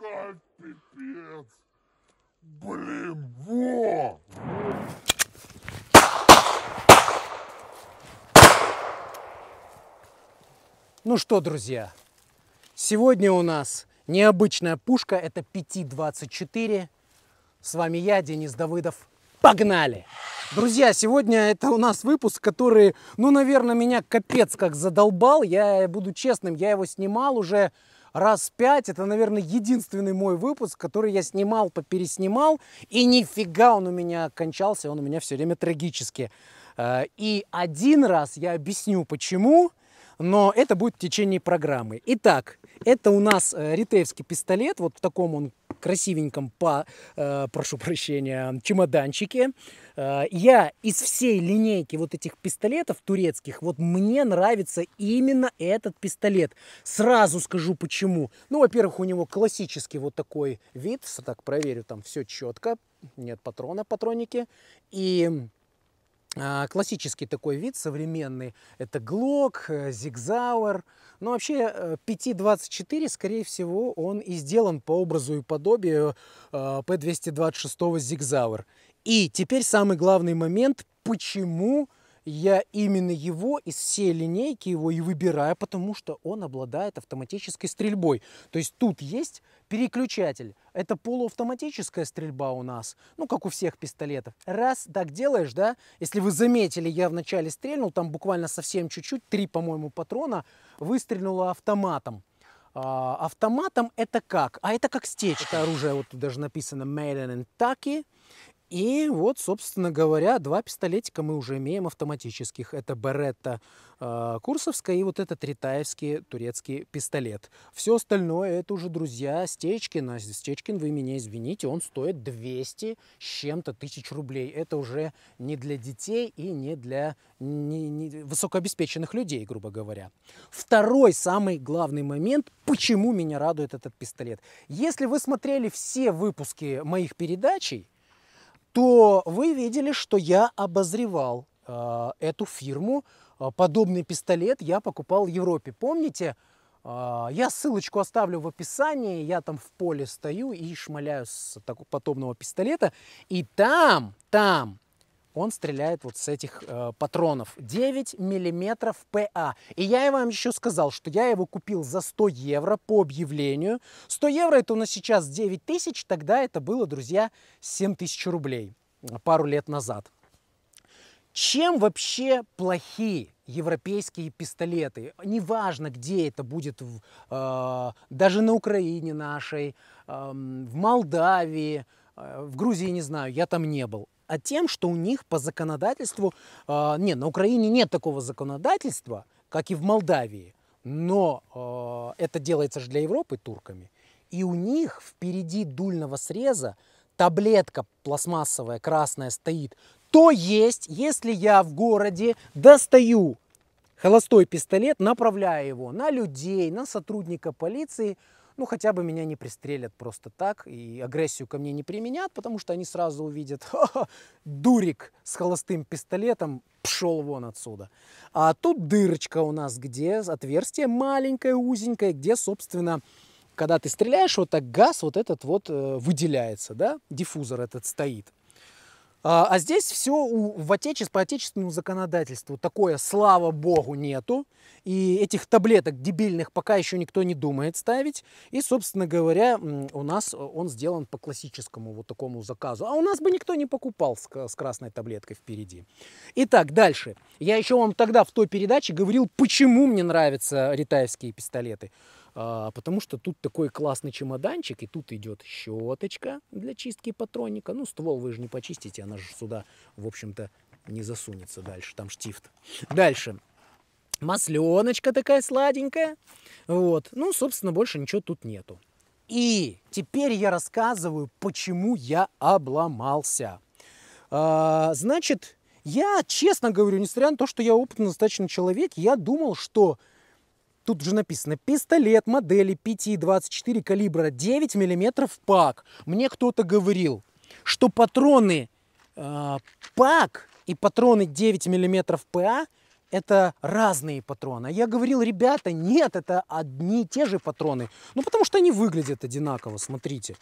кайф, пипец. Блин, во! Ну что, друзья, сегодня у нас необычная пушка, это 5.24. С вами я, Денис Давыдов. Погнали! Друзья, сегодня это у нас выпуск, который, ну, наверное, меня капец как задолбал. Я буду честным, я его снимал уже раз пять. Это, наверное, единственный мой выпуск, который я снимал, попереснимал. И нифига он у меня кончался, он у меня все время трагически. Э, и один раз я объясню, почему. Почему? но это будет в течение программы. Итак, это у нас э, ритеевский пистолет, вот в таком он красивеньком, по, э, прошу прощения, чемоданчике. Э, я из всей линейки вот этих пистолетов турецких, вот мне нравится именно этот пистолет. Сразу скажу почему. Ну, во-первых, у него классический вот такой вид. Так, проверю, там все четко. Нет патрона, патроники. И а, классический такой вид, современный, это Глок, э, Зигзауэр. Но ну, вообще 5.24, э, скорее всего, он и сделан по образу и подобию P226 а, Зигзауэр. И теперь самый главный момент, почему я именно его из всей линейки его и выбираю, потому что он обладает автоматической стрельбой. То есть тут есть Переключатель. Это полуавтоматическая стрельба у нас, ну, как у всех пистолетов. Раз, так делаешь, да? Если вы заметили, я вначале стрельнул, там буквально совсем чуть-чуть, три, по-моему, патрона, выстрелила автоматом. А, автоматом это как? А это как стечь. Это оружие, вот тут даже написано Made in Kentucky. И вот, собственно говоря, два пистолетика мы уже имеем автоматических. Это Беретта э, Курсовская и вот этот ритаевский турецкий пистолет. Все остальное это уже, друзья, Стечкина. Стечкин, вы меня извините, он стоит 200 с чем-то тысяч рублей. Это уже не для детей и не для не, не высокообеспеченных людей, грубо говоря. Второй самый главный момент, почему меня радует этот пистолет. Если вы смотрели все выпуски моих передачей, то вы видели, что я обозревал э, эту фирму. Э, подобный пистолет я покупал в Европе. Помните? Э, я ссылочку оставлю в описании. Я там в поле стою и шмаляю с такого подобного пистолета. И там, там он стреляет вот с этих э, патронов 9 миллиметров ПА. И я вам еще сказал, что я его купил за 100 евро по объявлению. 100 евро это у нас сейчас 9 тысяч, тогда это было, друзья, 7 тысяч рублей э, пару лет назад. Чем вообще плохи европейские пистолеты? Неважно, где это будет, э, даже на Украине нашей, э, в Молдавии, э, в Грузии не знаю, я там не был а тем, что у них по законодательству, э, не, на Украине нет такого законодательства, как и в Молдавии, но э, это делается же для Европы турками. И у них впереди дульного среза таблетка пластмассовая, красная стоит. То есть, если я в городе достаю холостой пистолет, направляю его на людей, на сотрудника полиции, ну хотя бы меня не пристрелят просто так и агрессию ко мне не применят, потому что они сразу увидят, Ха -ха, дурик с холостым пистолетом пшел вон отсюда. А тут дырочка у нас, где отверстие маленькое, узенькое, где, собственно, когда ты стреляешь, вот так газ вот этот вот э, выделяется, да, диффузор этот стоит. А, а здесь все у, в отече, по отечественному законодательству такое, слава богу, нету. И этих таблеток дебильных пока еще никто не думает ставить. И, собственно говоря, у нас э, он сделан по классическому вот такому заказу. А у нас бы никто не покупал с, с красной таблеткой впереди. Итак, дальше. Я еще вам тогда в той передаче говорил, почему мне нравятся ритаевские пистолеты. А, потому что тут такой классный чемоданчик, и тут идет щеточка для чистки патронника. Ну, ствол вы же не почистите, она же сюда, в общем-то, не засунется дальше. Там штифт. Дальше. Масленочка такая сладенькая. Вот. Ну, собственно, больше ничего тут нету. И теперь я рассказываю, почему я обломался. А, значит, я, честно говорю, несмотря на то, что я опытный достаточно человек, я думал, что Тут уже написано «Пистолет модели 5,24 калибра 9 мм ПАК». Мне кто-то говорил, что патроны э, ПАК и патроны 9 мм ПА это разные патроны. А я говорил, ребята, нет, это одни и те же патроны. Ну, потому что они выглядят одинаково, смотрите.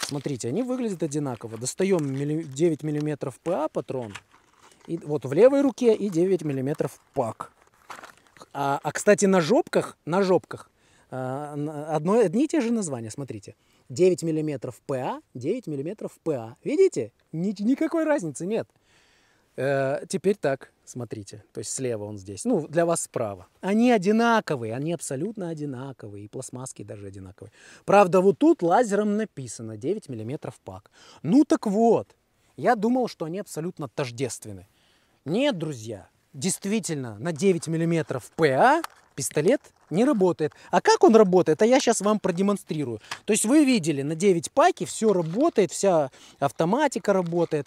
Смотрите, они выглядят одинаково. Достаем 9 мм ПА патрон. И вот в левой руке и 9 мм ПАК. А, а кстати, на жопках, на жопках а, одно, одни и те же названия, смотрите. 9 миллиметров ПА, 9 миллиметров ПА. Видите? Ни, никакой разницы нет. Э, теперь так, смотрите. То есть слева он здесь. Ну, для вас справа. Они одинаковые, они абсолютно одинаковые. И пластмасски даже одинаковые. Правда, вот тут лазером написано 9 миллиметров ПАК. Ну так вот, я думал, что они абсолютно тождественны. Нет, друзья, действительно на 9 мм ПА пистолет не работает. А как он работает, а я сейчас вам продемонстрирую. То есть вы видели, на 9 паки все работает, вся автоматика работает.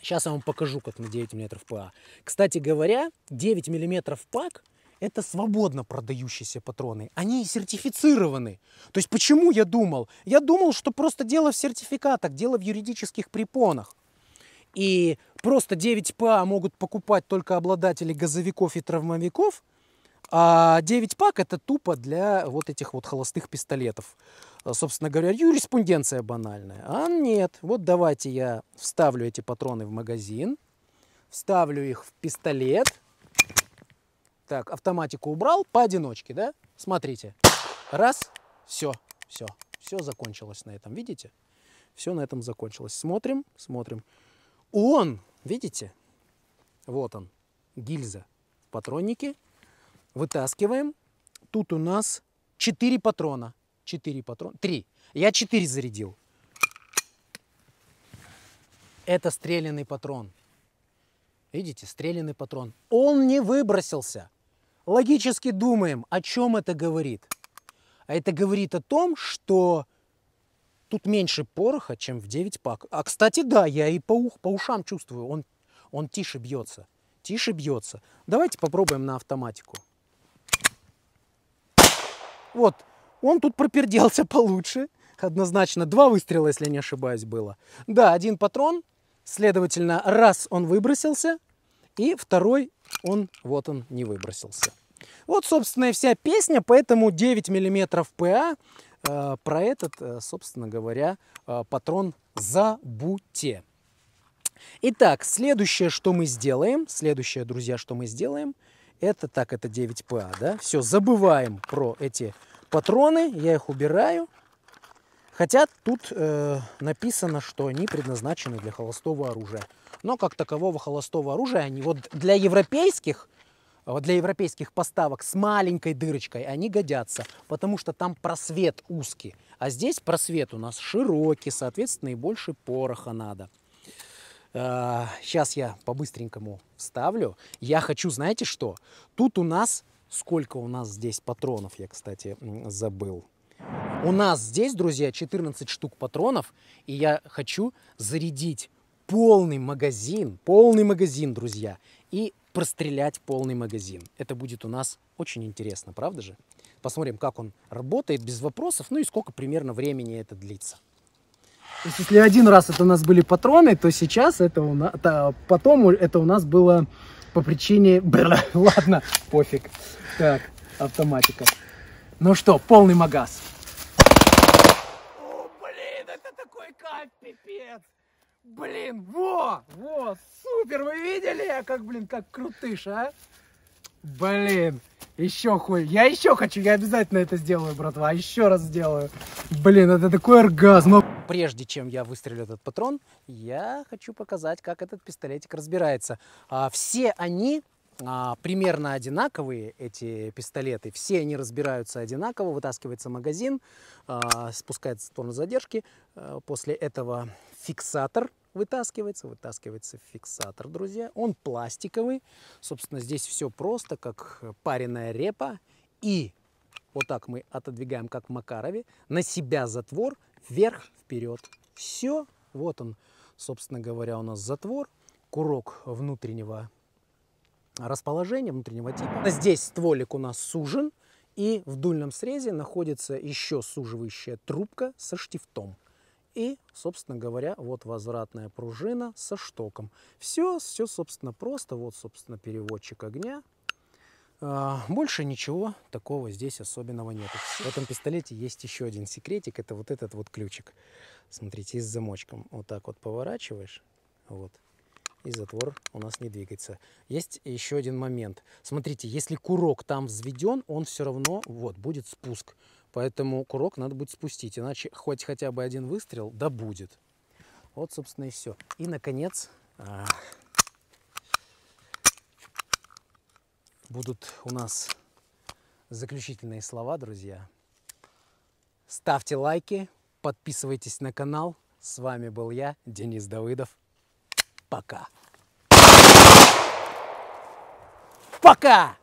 Сейчас я вам покажу, как на 9 мм ПА. Кстати говоря, 9 мм пак это свободно продающиеся патроны. Они сертифицированы. То есть почему я думал? Я думал, что просто дело в сертификатах, дело в юридических препонах. И Просто 9ПА могут покупать только обладатели газовиков и травмовиков, а 9-пак это тупо для вот этих вот холостых пистолетов. А, собственно говоря, юриспруденция банальная. А нет, вот давайте я вставлю эти патроны в магазин, вставлю их в пистолет. Так, автоматику убрал поодиночке, да? Смотрите. Раз, все, все, все закончилось на этом, видите? Все на этом закончилось. Смотрим, смотрим он, видите, вот он, гильза патронники вытаскиваем, тут у нас 4 патрона, 4 патрона, 3, я 4 зарядил. Это стрелянный патрон. Видите, стрелянный патрон. Он не выбросился. Логически думаем, о чем это говорит. А это говорит о том, что Тут меньше пороха, чем в 9 пак. А, кстати, да, я и по, ух, по ушам чувствую, он, он тише бьется. Тише бьется. Давайте попробуем на автоматику. Вот, он тут проперделся получше. Однозначно, два выстрела, если не ошибаюсь, было. Да, один патрон, следовательно, раз он выбросился, и второй он, вот он, не выбросился. Вот, собственно, и вся песня, поэтому 9 мм ПА Э, про этот, э, собственно говоря, э, патрон забудьте. Итак, следующее, что мы сделаем, следующее, друзья, что мы сделаем, это так, это 9ПА, да? Все, забываем про эти патроны, я их убираю. Хотя тут э, написано, что они предназначены для холостого оружия. Но как такового холостого оружия, они вот для европейских вот для европейских поставок с маленькой дырочкой, они годятся, потому что там просвет узкий. А здесь просвет у нас широкий, соответственно, и больше пороха надо. Сейчас а, я по-быстренькому вставлю. Я хочу, знаете что? Тут у нас... Сколько у нас здесь патронов, я, кстати, забыл. У нас здесь, друзья, 14 штук патронов, и я хочу зарядить полный магазин, полный магазин, друзья, и прострелять полный магазин. Это будет у нас очень интересно, правда же? Посмотрим, как он работает без вопросов, ну и сколько примерно времени это длится. То есть, если один раз это у нас были патроны, то сейчас это у нас, это, потом это у нас было по причине... Бля, ладно, пофиг. Так, автоматика. Ну что, полный магаз. Блин, во! Во, супер! Вы видели, как, блин, как крутыш, а? Блин, еще хуй. Я еще хочу, я обязательно это сделаю, братва. Еще раз сделаю. Блин, это такой оргазм. Прежде чем я выстрелю этот патрон, я хочу показать, как этот пистолетик разбирается. А, все они а, примерно одинаковые, эти пистолеты. Все они разбираются одинаково. Вытаскивается магазин, а, спускается в сторону задержки. А, после этого фиксатор вытаскивается, вытаскивается фиксатор, друзья. Он пластиковый, собственно, здесь все просто, как э, пареная репа. И вот так мы отодвигаем, как в Макарове, на себя затвор, вверх-вперед. Все, вот он, собственно говоря, у нас затвор, курок внутреннего расположения, внутреннего типа. Здесь стволик у нас сужен, и в дульном срезе находится еще суживающая трубка со штифтом. И, собственно говоря, вот возвратная пружина со штоком. Все, все, собственно, просто. Вот, собственно, переводчик огня. А, больше ничего такого здесь особенного нет. В этом пистолете есть еще один секретик. Это вот этот вот ключик. Смотрите, с замочком. Вот так вот поворачиваешь. Вот. И затвор у нас не двигается. Есть еще один момент. Смотрите, если курок там взведен, он все равно, вот, будет спуск. Поэтому курок надо будет спустить, иначе хоть хотя бы один выстрел, да будет. Вот, собственно, и все. И, наконец, а, будут у нас заключительные слова, друзья. Ставьте лайки, подписывайтесь на канал. С вами был я, Денис Давыдов. Пока. Пока!